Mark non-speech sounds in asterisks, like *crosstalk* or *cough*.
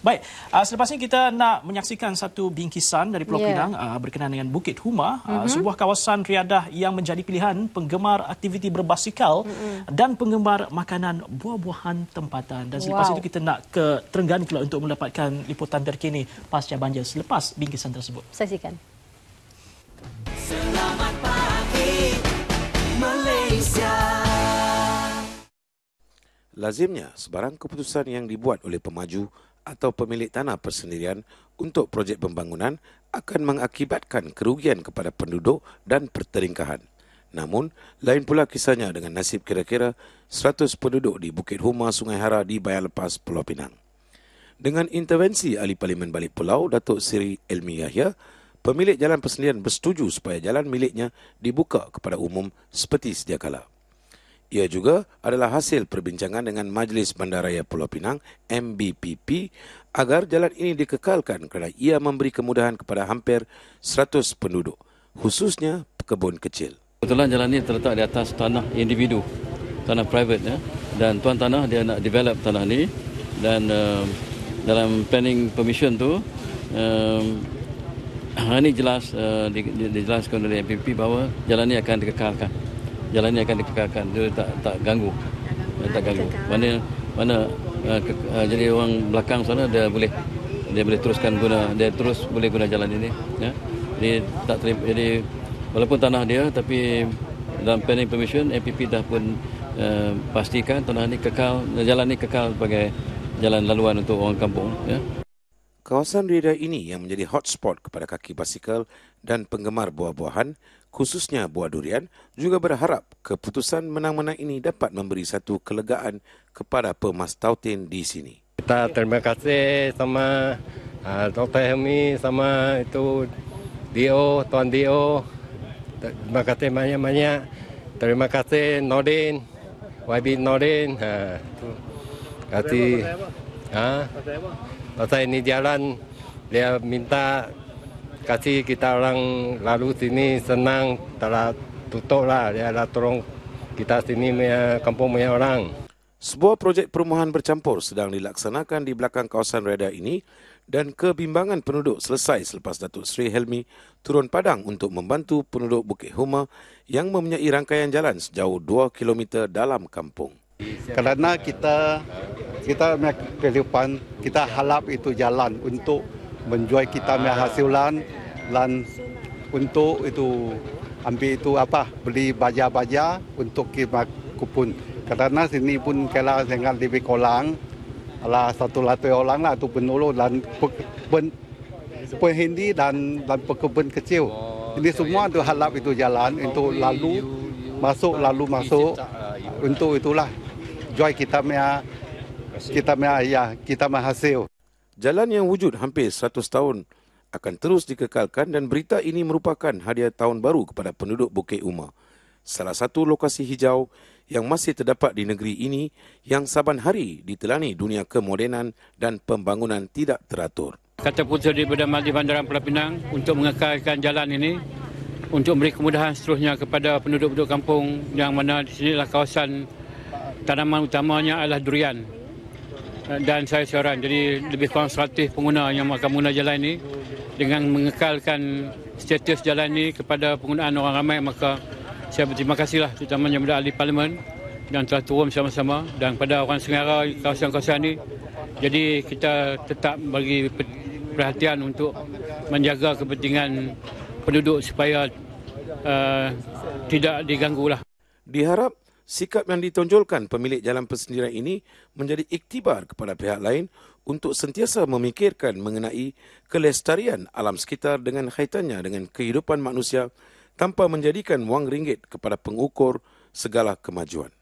Baik, uh, selepas ini kita nak menyaksikan satu bingkisan dari Pulau yeah. Pinang uh, berkenaan dengan Bukit Huma, uh, mm -hmm. sebuah kawasan riadah yang menjadi pilihan penggemar aktiviti berbasikal mm -hmm. dan penggemar makanan buah-buahan tempatan. Dan selepas wow. itu kita nak ke Terengganu pula untuk mendapatkan liputan terkini pasca banjir selepas bingkisan tersebut. Saksikan. Selamat pagi Malaysia. Lazimnya sebarang keputusan yang dibuat oleh pemaju atau pemilik tanah persendirian untuk projek pembangunan akan mengakibatkan kerugian kepada penduduk dan perteringkahan. Namun, lain pula kisahnya dengan nasib kira-kira 100 penduduk di Bukit Huma Sungai Hara di Bayar Lepas Pulau Pinang. Dengan intervensi Ahli Parlimen Balik Pulau, Datuk Seri Elmi Yahya, pemilik jalan persendirian bersetuju supaya jalan miliknya dibuka kepada umum seperti sedia kala. Ia juga adalah hasil perbincangan dengan Majlis Bandaraya Pulau Pinang MBPP agar jalan ini dikekalkan kerana ia memberi kemudahan kepada hampir 100 penduduk khususnya pekebun kecil. Kebetulan jalan ini terletak di atas tanah individu, tanah private ya. Dan tuan tanah dia nak develop tanah ini dan uh, dalam planning permission tu uh, eh, *clears throat* ini jelas uh, dijelaskan oleh MPP bahawa jalan ini akan dikekalkan jalan ni akan dikekalkan dia tak tak ganggu dia tak ganggu mana mana eh, eh, jadi orang belakang sana dia boleh dia boleh teruskan guna dia terus boleh guna jalan ini ya jadi tak terima. jadi walaupun tanah dia tapi dalam planning permission MPP dah pun uh, pastikan tanah ni kekal jalan ni kekal sebagai jalan laluan untuk orang kampung ya kawasan Riyadh ini yang menjadi hotspot kepada kaki basikal dan penggemar buah-buahan, khususnya buah durian, juga berharap keputusan menang-menang ini dapat memberi satu kelegaan kepada pemas tautin di sini. Kita terima kasih sama uh, ah, Dr. Helmi, sama itu Dio, Tuan Dio. Terima kasih banyak-banyak. Terima kasih Nordin, YB Nordin. Uh, terima kasih. Ha? Masa ini jalan, dia minta kasih kita orang lalu sini senang telah tutup lah. Dia lah tolong kita sini punya kampung punya orang. Sebuah projek perumahan bercampur sedang dilaksanakan di belakang kawasan Reda ini dan kebimbangan penduduk selesai selepas Datuk Sri Helmi turun padang untuk membantu penduduk Bukit Huma yang mempunyai rangkaian jalan sejauh 2 km dalam kampung. Kerana kita kita kehidupan kita halap itu jalan untuk menjual kita punya hasilan dan untuk itu ambil itu apa beli baja-baja untuk kita kupun. kerana sini pun kela dengan lebih kolang lah satu satu orang lah tu penulu dan pun pun hindi dan dan pekebun kecil. Oh, Ini ya, semua ya. tu halap itu jalan untuk lalu masuk lalu masuk uh, untuk itulah jual kita mea kita ya kita menghasil. Jalan yang wujud hampir 100 tahun akan terus dikekalkan dan berita ini merupakan hadiah tahun baru kepada penduduk Bukit Uma. Salah satu lokasi hijau yang masih terdapat di negeri ini yang saban hari ditelani dunia kemodenan dan pembangunan tidak teratur. Kata putusan daripada Majlis Bandaran Pulau Pinang untuk mengekalkan jalan ini untuk memberi kemudahan seterusnya kepada penduduk-penduduk kampung yang mana di sini sinilah kawasan tanaman utamanya adalah durian dan saya seorang. Jadi lebih kurang pengguna yang akan guna jalan ini dengan mengekalkan status jalan ini kepada penggunaan orang ramai maka saya berterima kasihlah terutamanya kepada ahli parlimen yang telah turun sama-sama dan kepada orang sengara kawasan-kawasan ini. Jadi kita tetap bagi perhatian untuk menjaga kepentingan penduduk supaya uh, tidak diganggu lah. Diharap sikap yang ditonjolkan pemilik jalan persendirian ini menjadi iktibar kepada pihak lain untuk sentiasa memikirkan mengenai kelestarian alam sekitar dengan kaitannya dengan kehidupan manusia tanpa menjadikan wang ringgit kepada pengukur segala kemajuan.